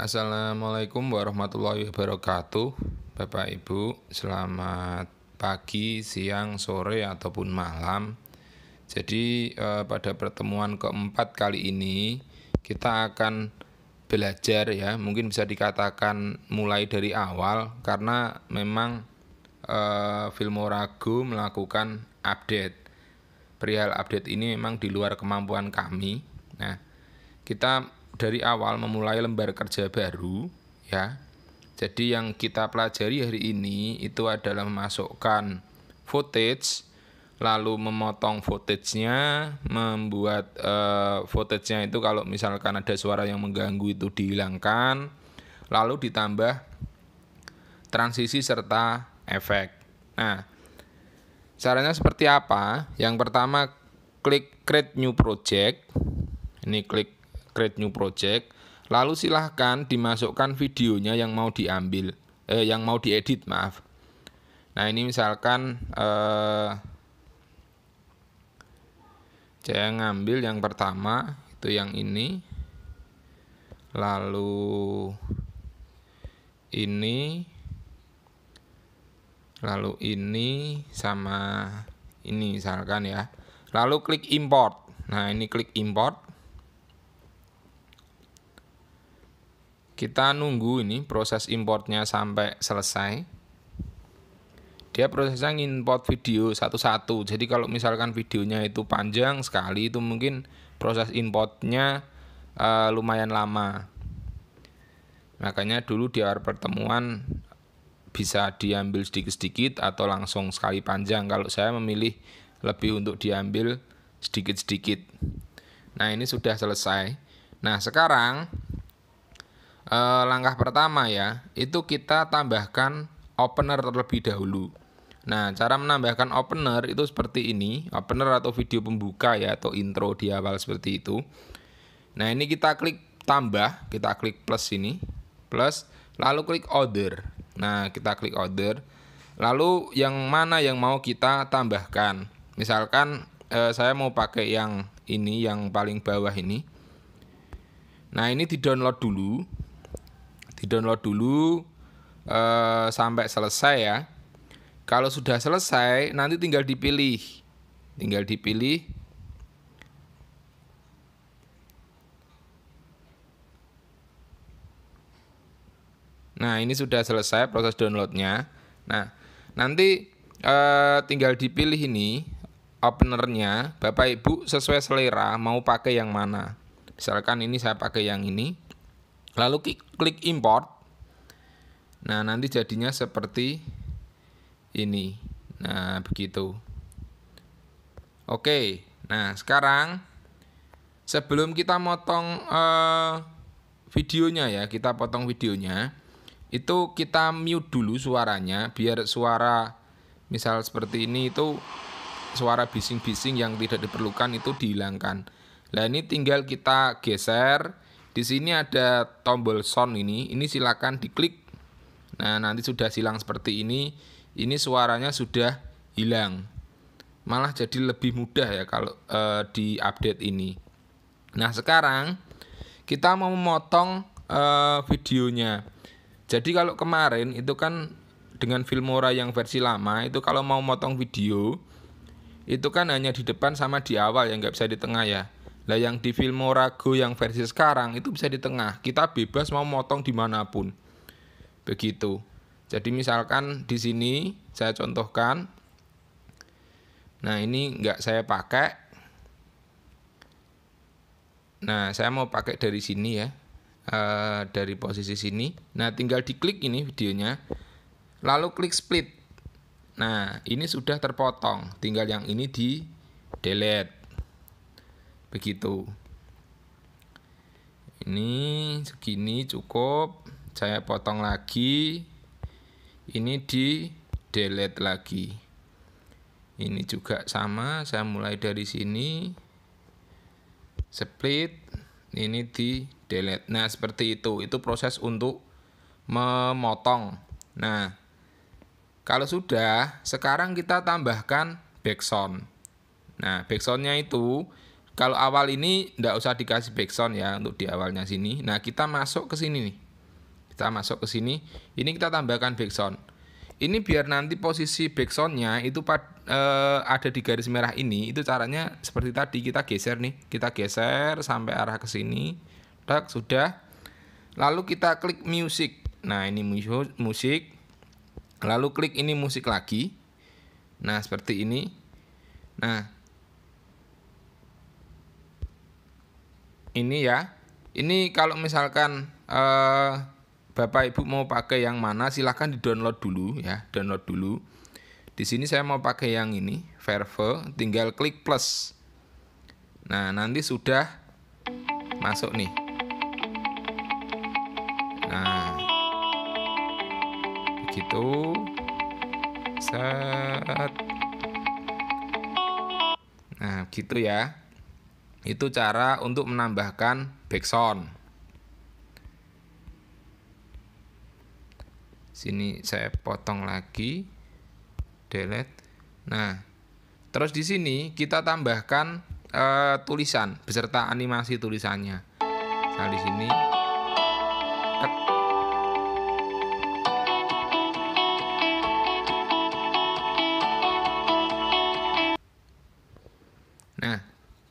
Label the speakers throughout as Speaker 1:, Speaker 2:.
Speaker 1: Assalamualaikum warahmatullahi wabarakatuh Bapak Ibu selamat pagi, siang, sore ataupun malam Jadi eh, pada pertemuan keempat kali ini kita akan belajar ya Mungkin bisa dikatakan mulai dari awal Karena memang eh, Filmorago melakukan update Perihal update ini memang di luar kemampuan kami Nah kita dari awal memulai lembar kerja baru ya. Jadi yang kita pelajari hari ini itu adalah memasukkan footage lalu memotong footage-nya, membuat uh, footage-nya itu kalau misalkan ada suara yang mengganggu itu dihilangkan, lalu ditambah transisi serta efek. Nah, caranya seperti apa? Yang pertama klik create new project. Ini klik create new project, lalu silahkan dimasukkan videonya yang mau diambil, eh, yang mau diedit, maaf. Nah ini misalkan eh, saya ngambil yang pertama itu yang ini, lalu ini, lalu ini sama ini misalkan ya. Lalu klik import. Nah ini klik import. kita nunggu ini proses importnya sampai selesai dia prosesnya import video satu-satu jadi kalau misalkan videonya itu panjang sekali itu mungkin proses importnya uh, lumayan lama makanya dulu di awal pertemuan bisa diambil sedikit-sedikit atau langsung sekali panjang kalau saya memilih lebih untuk diambil sedikit-sedikit nah ini sudah selesai nah sekarang eh, langkah pertama ya, itu kita tambahkan opener terlebih dahulu. Nah, cara menambahkan opener itu seperti ini, opener atau video pembuka ya atau intro di awal seperti itu. Nah, ini kita klik tambah, kita klik plus ini, plus lalu klik order. Nah, kita klik order. Lalu yang mana yang mau kita tambahkan? Misalkan eh, saya mau pakai yang ini yang paling bawah ini. Nah, ini di-download dulu. Di-download dulu uh, sampai selesai ya. Kalau sudah selesai, nanti tinggal dipilih. Tinggal dipilih Nah, ini sudah selesai proses downloadnya. Nah, nanti eh, tinggal dipilih ini openernya, Bapak Ibu sesuai selera mau pakai yang mana. Misalkan ini saya pakai yang ini. Lalu klik, import. Nah, nanti jadinya seperti ini. Nah, begitu. Oke. Nah, sekarang sebelum kita motong eh, videonya ya, kita potong videonya. Itu kita mute dulu suaranya biar suara misal seperti ini itu suara bising-bising yang tidak diperlukan itu dihilangkan. Nah, ini tinggal kita geser di sini ada tombol sound ini. Ini silakan diklik. Nah, nanti sudah silang seperti ini. Ini suaranya sudah hilang. Malah jadi lebih mudah ya kalau e, eh, di update ini. Nah, sekarang kita mau memotong e, videonya. Jadi kalau kemarin itu kan dengan Filmora yang versi lama itu kalau mau motong video itu kan hanya di depan sama di awal ya nggak bisa di tengah ya. Lah yang di Filmorago yang versi sekarang itu bisa di tengah. Kita bebas mau motong dimanapun. Begitu. Jadi misalkan di sini saya contohkan. Nah ini nggak saya pakai. Nah saya mau pakai dari sini ya. E, dari posisi sini. Nah tinggal diklik ini videonya. Lalu klik split. Nah ini sudah terpotong. Tinggal yang ini di delete begitu ini segini cukup saya potong lagi ini di delete lagi ini juga sama saya mulai dari sini split ini di delete nah seperti itu itu proses untuk memotong nah kalau sudah sekarang kita tambahkan backsound nah backsoundnya itu kalau awal ini tidak usah dikasih backsound ya untuk di awalnya sini. Nah kita masuk ke sini nih. Kita masuk ke sini. Ini kita tambahkan backsound. Ini biar nanti posisi backsoundnya itu pad, e, ada di garis merah ini. Itu caranya seperti tadi kita geser nih. Kita geser sampai arah ke sini. Tak sudah. Lalu kita klik music. Nah ini musik. Lalu klik ini musik lagi. Nah seperti ini. Nah ini ya. Ini kalau misalkan eh, Bapak Ibu mau pakai yang mana silahkan di-download dulu ya, download dulu. Di sini saya mau pakai yang ini, Verve, tinggal klik plus. Nah, nanti sudah masuk nih. Nah. Begitu. Set. Nah, gitu ya. Itu cara untuk menambahkan backsound. Sini saya potong lagi. Delete. Nah, terus di sini kita tambahkan e, tulisan beserta animasi tulisannya. Nah, di sini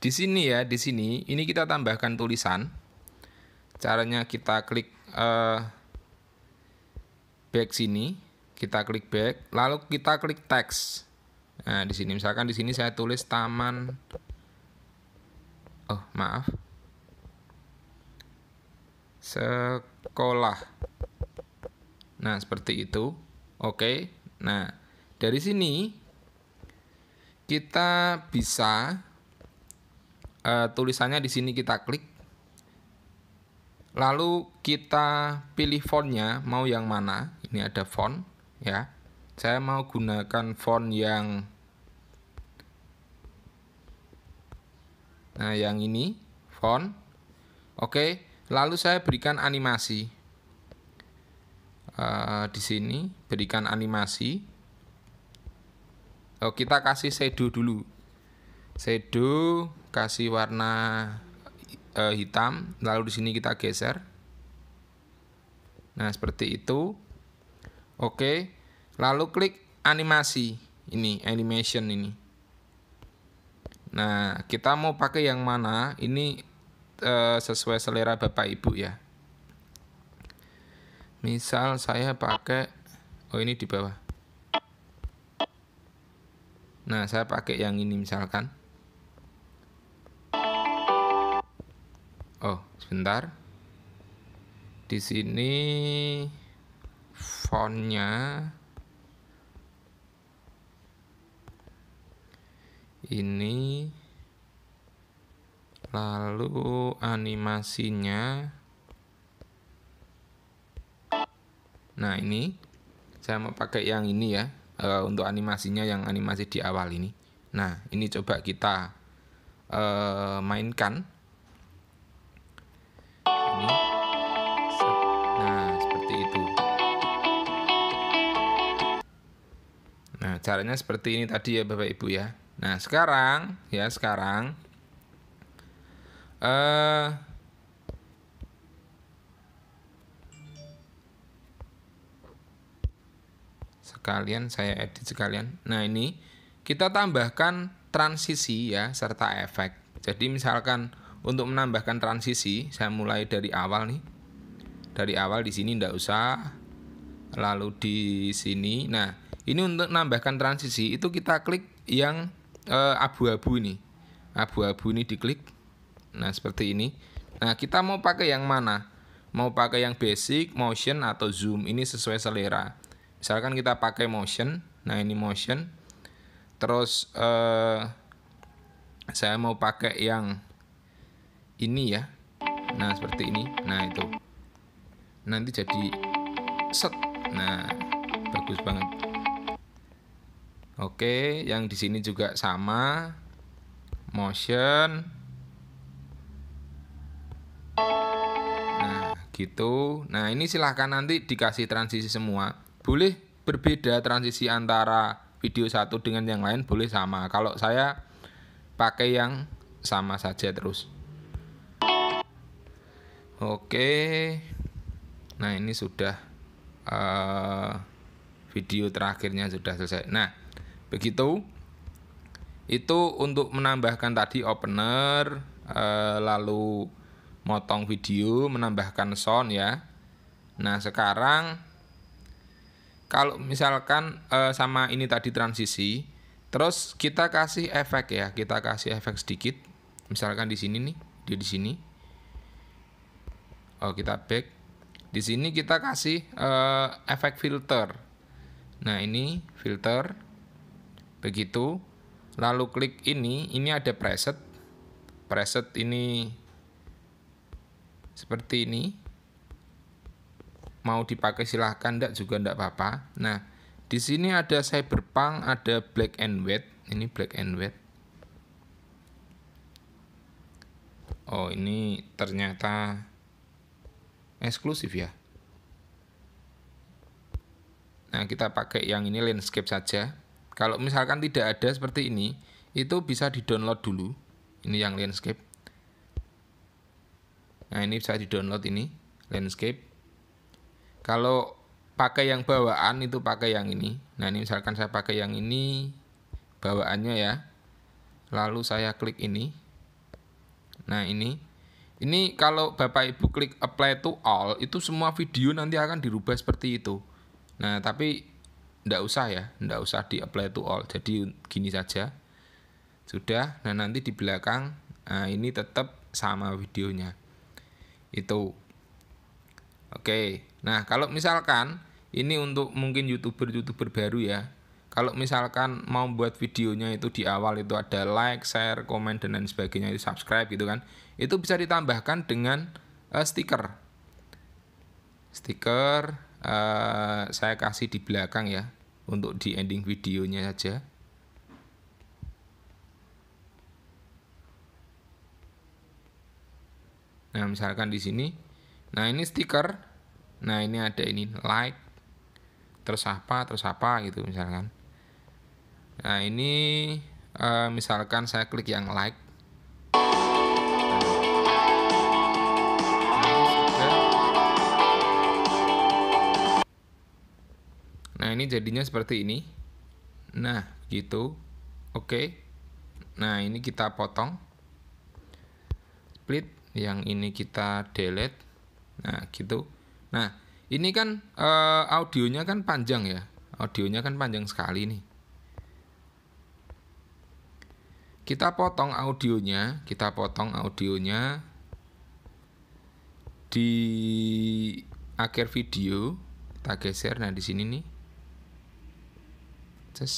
Speaker 1: Di sini ya, di sini ini kita tambahkan tulisan. Caranya kita klik uh, back sini, kita klik back, lalu kita klik teks. Nah, di sini misalkan di sini saya tulis taman Oh, maaf. Sekolah. Nah, seperti itu. Oke. Nah, dari sini kita bisa uh, tulisannya di sini kita klik. Lalu kita pilih fontnya mau yang mana. Ini ada font ya. Saya mau gunakan font yang Nah, yang ini font. Oke, lalu saya berikan animasi. Uh, di sini berikan animasi. Oh, kita kasih shadow dulu. Shadow kasih warna uh, hitam lalu di sini kita geser nah seperti itu oke lalu klik animasi ini animation ini nah kita mau pakai yang mana ini uh, sesuai selera bapak ibu ya misal saya pakai oh ini di bawah nah saya pakai yang ini misalkan Oh, sebentar. Di sini fontnya ini lalu animasinya nah ini saya mau pakai yang ini ya e, untuk animasinya yang animasi di awal ini nah ini coba kita e, mainkan caranya seperti ini tadi ya Bapak Ibu ya. Nah, sekarang ya sekarang eh sekalian saya edit sekalian. Nah, ini kita tambahkan transisi ya serta efek. Jadi misalkan untuk menambahkan transisi saya mulai dari awal nih. Dari awal di sini ndak usah lalu di sini nah ini untuk menambahkan transisi itu kita klik yang eh, abu-abu e, ini abu-abu ini diklik nah seperti ini nah kita mau pakai yang mana mau pakai yang basic motion atau zoom ini sesuai selera misalkan kita pakai motion nah ini motion terus e, saya mau pakai yang ini ya nah seperti ini nah itu nanti jadi set Nah, bagus banget. Oke, yang di sini juga sama. Motion. Nah, gitu. Nah, ini silahkan nanti dikasih transisi semua. Boleh berbeda transisi antara video satu dengan yang lain, boleh sama. Kalau saya pakai yang sama saja terus. Oke. Nah, ini sudah uh, video terakhirnya sudah selesai. Nah, begitu. Itu untuk menambahkan tadi opener, uh, lalu motong video, menambahkan sound ya. Nah, sekarang kalau misalkan uh, sama ini tadi transisi, terus kita kasih efek ya, kita kasih efek sedikit. Misalkan di sini nih, dia di sini. Oh, kita back. Di sini kita kasih uh, efek filter. Nah, ini filter. Begitu. Lalu klik ini, ini ada preset. Preset ini seperti ini. Mau dipakai silahkan, tidak juga tidak apa-apa. Nah, di sini ada cyberpunk, ada black and white. Ini black and white. Oh, ini ternyata eksklusif ya nah kita pakai yang ini landscape saja kalau misalkan tidak ada seperti ini itu bisa di download dulu ini yang landscape nah ini bisa di download ini landscape kalau pakai yang bawaan itu pakai yang ini nah ini misalkan saya pakai yang ini bawaannya ya lalu saya klik ini nah ini ini kalau Bapak Ibu klik apply to all, itu semua video nanti akan dirubah seperti itu. Nah, tapi tidak usah ya, tidak usah di apply to all. Jadi gini saja. Sudah, nah nanti di belakang nah ini tetap sama videonya. Itu. Oke. Nah, kalau misalkan ini untuk mungkin YouTuber-YouTuber baru ya kalau misalkan mau buat videonya itu di awal itu ada like, share, komen dan lain sebagainya itu subscribe gitu kan. Itu bisa ditambahkan dengan uh, stiker. Stiker uh, saya kasih di belakang ya untuk di ending videonya saja. Nah, misalkan di sini. Nah, ini stiker. Nah, ini ada ini like terus apa, terus apa gitu misalkan. Nah ini uh, misalkan saya klik yang like. Nah ini jadinya seperti ini. Nah gitu. Oke. Nah ini kita potong. Split yang ini kita delete. Nah gitu. Nah ini kan uh, audionya kan panjang ya. Audionya kan panjang sekali nih. Kita potong audionya, kita potong audionya di akhir video. Kita geser nah di sini nih. Ces.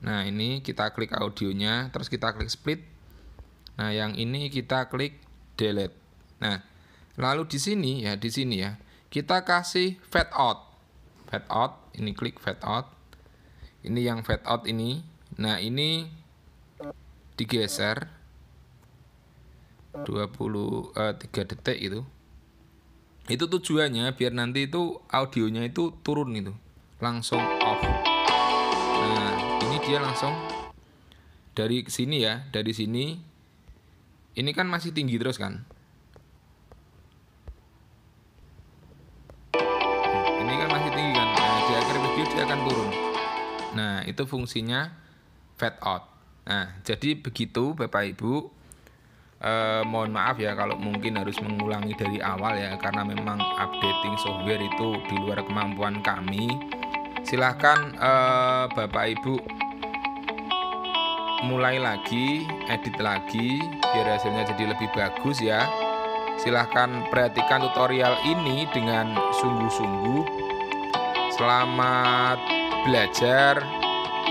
Speaker 1: Nah, ini kita klik audionya, terus kita klik split. Nah, yang ini kita klik delete. Nah, lalu di sini ya, di sini ya. Kita kasih fade out. Fade out, ini klik fade out. Ini yang fade out ini Nah, ini digeser 20 eh, 3 detik itu. Itu tujuannya biar nanti itu audionya itu turun itu. Langsung off. Nah, ini dia langsung dari sini ya, dari sini. Ini kan masih tinggi terus kan? Ini kan masih tinggi kan? Nah, di akhir video dia akan turun. Nah, itu fungsinya fade out. Nah, jadi begitu Bapak Ibu. Eh, mohon maaf ya kalau mungkin harus mengulangi dari awal ya karena memang updating software itu di luar kemampuan kami. Silahkan eh, Bapak Ibu mulai lagi, edit lagi biar hasilnya jadi lebih bagus ya. Silahkan perhatikan tutorial ini dengan sungguh-sungguh. Selamat belajar.